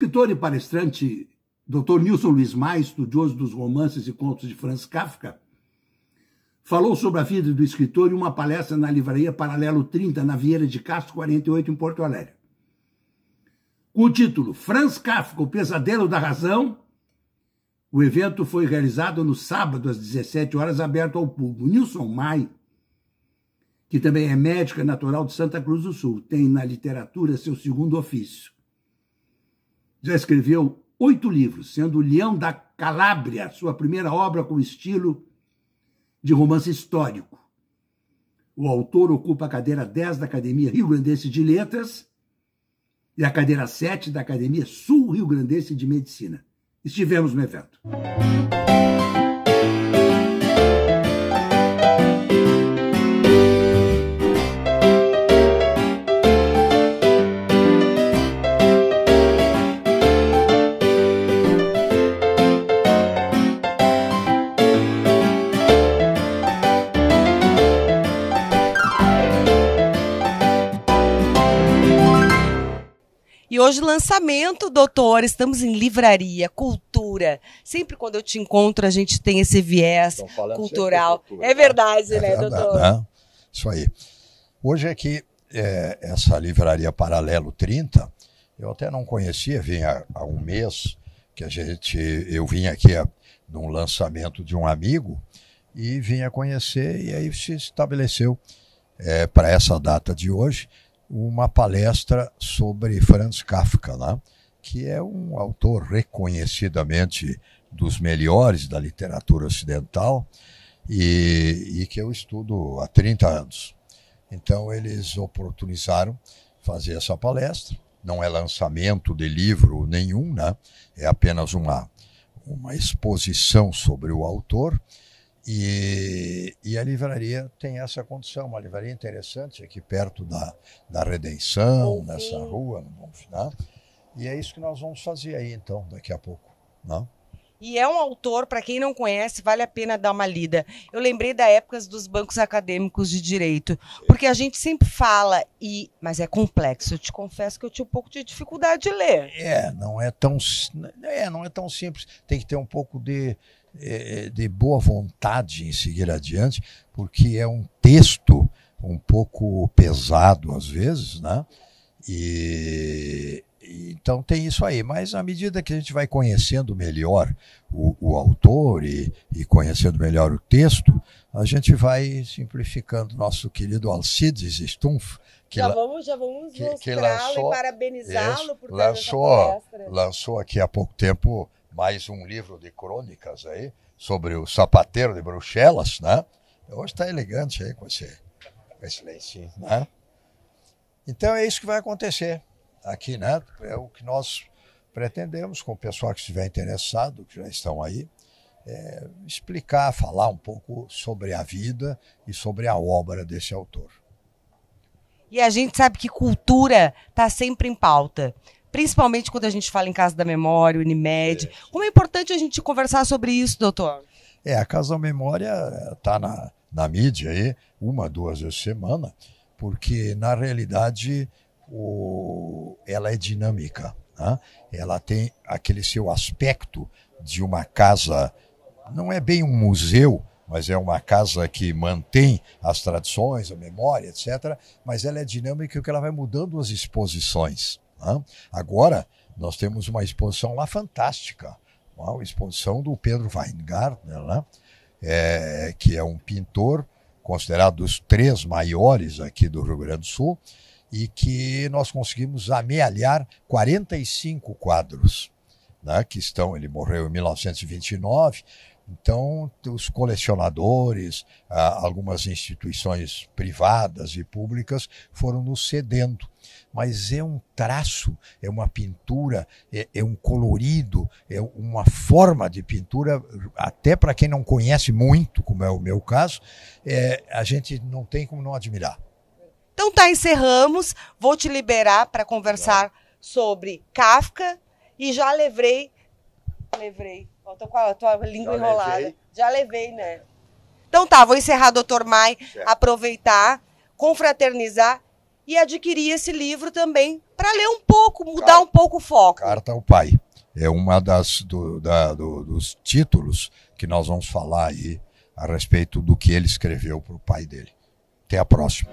escritor e palestrante Dr. Nilson Luiz Maia, estudioso dos romances e contos de Franz Kafka, falou sobre a vida do escritor em uma palestra na livraria Paralelo 30, na Vieira de Castro 48, em Porto Alegre. Com o título Franz Kafka, o pesadelo da razão, o evento foi realizado no sábado às 17 horas, aberto ao público. Nilson Maia, que também é médica natural de Santa Cruz do Sul, tem na literatura seu segundo ofício já escreveu oito livros, sendo Leão da Calábria sua primeira obra com estilo de romance histórico. O autor ocupa a cadeira 10 da Academia Rio Grandense de Letras e a cadeira 7 da Academia Sul Rio Grandense de Medicina. Estivemos no evento. E hoje, lançamento, doutor, estamos em livraria, cultura. Sempre quando eu te encontro, a gente tem esse viés cultural. É verdade, né, é né, verdade, doutor? Né? Isso aí. Hoje é que é, essa livraria Paralelo 30, eu até não conhecia, vinha há um mês que a gente, eu vim aqui a, num lançamento de um amigo e vinha conhecer, e aí se estabeleceu é, para essa data de hoje uma palestra sobre Franz Kafka, né? que é um autor reconhecidamente dos melhores da literatura ocidental e, e que eu estudo há 30 anos. Então, eles oportunizaram fazer essa palestra. Não é lançamento de livro nenhum, né? é apenas uma, uma exposição sobre o autor. E, e, a livraria tem essa condição, uma livraria interessante aqui perto da, da Redenção, nessa rua, no Bom Final. E é isso que nós vamos fazer aí, então, daqui a pouco. Não? Né? E é um autor, para quem não conhece, vale a pena dar uma lida. Eu lembrei da época dos bancos acadêmicos de direito, porque a gente sempre fala e, mas é complexo. Eu te confesso que eu tinha um pouco de dificuldade de ler. É, não é tão, é, não é tão simples. Tem que ter um pouco de é, de boa vontade em seguir adiante, porque é um texto um pouco pesado às vezes, né? E então tem isso aí, mas à medida que a gente vai conhecendo melhor o, o autor e, e, conhecendo melhor o texto, a gente vai simplificando nosso querido Alcides Stumpf. Que já vamos, já vamos que, que lançou, e parabenizá-lo por lançou, lançou aqui há pouco tempo mais um livro de crônicas aí sobre o sapateiro de Bruxelas, né? Hoje está elegante aí com esse, com esse lencinho, né? Então é isso que vai acontecer aqui, né? É o que nós pretendemos com o pessoal que estiver interessado, que já estão aí, é, explicar, falar um pouco sobre a vida e sobre a obra desse autor. E a gente sabe que cultura está sempre em pauta principalmente quando a gente fala em Casa da Memória, Unimed. É. Como é importante a gente conversar sobre isso, doutor? É, a Casa da Memória está eh, na, na mídia aí, uma, duas vezes por semana, porque, na realidade, o, ela é dinâmica. Né? Ela tem aquele seu aspecto de uma casa, não é bem um museu, mas é uma casa que mantém as tradições, a memória, etc. Mas ela é dinâmica porque ela vai mudando as exposições. Né? Agora, nós temos uma exposição lá fantástica, uma exposição do Pedro Weingartner, né? é, que é um pintor considerado os três maiores aqui do Rio Grande do Sul, e que nós conseguimos amealhar 45 quadros, né, que estão, ele morreu em 1929, então os colecionadores, algumas instituições privadas e públicas foram nos cedendo. Mas é um traço, é uma pintura, é, é um colorido, é uma forma de pintura, até para quem não conhece muito, como é o meu caso, é, a gente não tem como não admirar. Então tá, encerramos. Vou te liberar para conversar sobre Kafka e já levei. Levei. Eu tô com a tua língua já enrolada. Levei. Já levei, né? Então tá, vou encerrar, doutor Mai, certo. aproveitar, confraternizar e adquirir esse livro também para ler um pouco, mudar Carta, um pouco o foco. Carta ao Pai. É uma das do, da, do, dos títulos que nós vamos falar aí a respeito do que ele escreveu para o pai dele. Até a próxima.